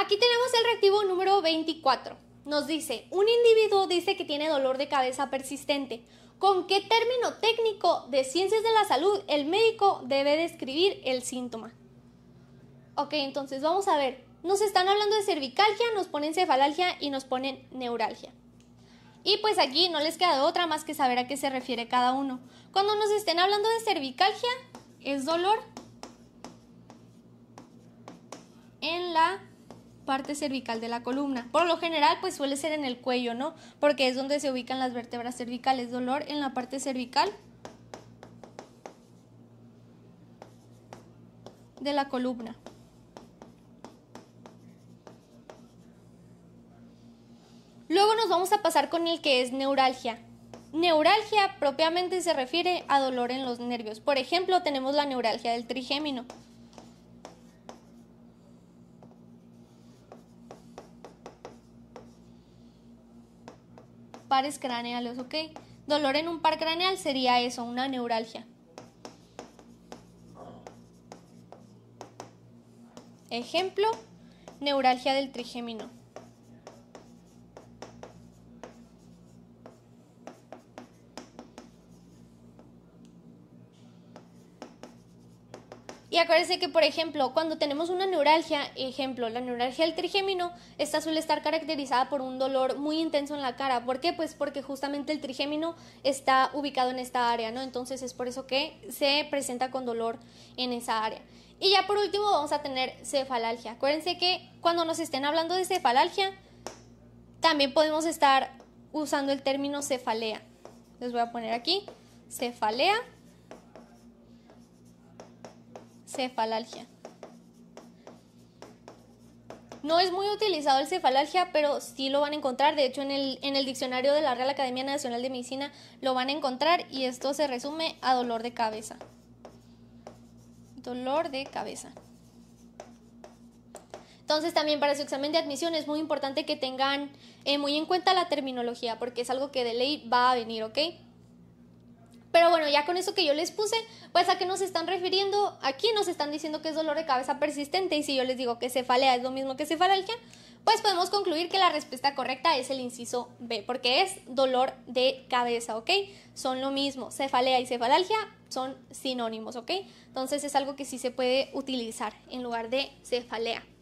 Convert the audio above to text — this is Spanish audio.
Aquí tenemos el reactivo número 24. Nos dice, un individuo dice que tiene dolor de cabeza persistente. ¿Con qué término técnico de ciencias de la salud el médico debe describir el síntoma? Ok, entonces vamos a ver. Nos están hablando de cervicalgia, nos ponen cefalalgia y nos ponen neuralgia. Y pues aquí no les queda otra más que saber a qué se refiere cada uno. Cuando nos estén hablando de cervicalgia, es dolor en la parte cervical de la columna. Por lo general, pues suele ser en el cuello, ¿no? Porque es donde se ubican las vértebras cervicales. Dolor en la parte cervical de la columna. Luego nos vamos a pasar con el que es neuralgia. Neuralgia propiamente se refiere a dolor en los nervios. Por ejemplo, tenemos la neuralgia del trigémino. pares craneales, ¿ok? Dolor en un par craneal sería eso, una neuralgia. Ejemplo, neuralgia del trigémino. Y acuérdense que, por ejemplo, cuando tenemos una neuralgia, ejemplo, la neuralgia del trigémino, esta suele estar caracterizada por un dolor muy intenso en la cara. ¿Por qué? Pues porque justamente el trigémino está ubicado en esta área, ¿no? Entonces es por eso que se presenta con dolor en esa área. Y ya por último vamos a tener cefalalgia. Acuérdense que cuando nos estén hablando de cefalalgia, también podemos estar usando el término cefalea. Les voy a poner aquí, cefalea cefalalgia. No es muy utilizado el cefalalgia, pero sí lo van a encontrar. De hecho, en el, en el diccionario de la Real Academia Nacional de Medicina lo van a encontrar y esto se resume a dolor de cabeza. Dolor de cabeza. Entonces también para su examen de admisión es muy importante que tengan eh, muy en cuenta la terminología porque es algo que de ley va a venir, ¿ok? Pero bueno, ya con eso que yo les puse, pues a qué nos están refiriendo, aquí nos están diciendo que es dolor de cabeza persistente y si yo les digo que cefalea es lo mismo que cefalalgia, pues podemos concluir que la respuesta correcta es el inciso B, porque es dolor de cabeza, ¿ok? Son lo mismo, cefalea y cefalalgia son sinónimos, ¿ok? Entonces es algo que sí se puede utilizar en lugar de cefalea.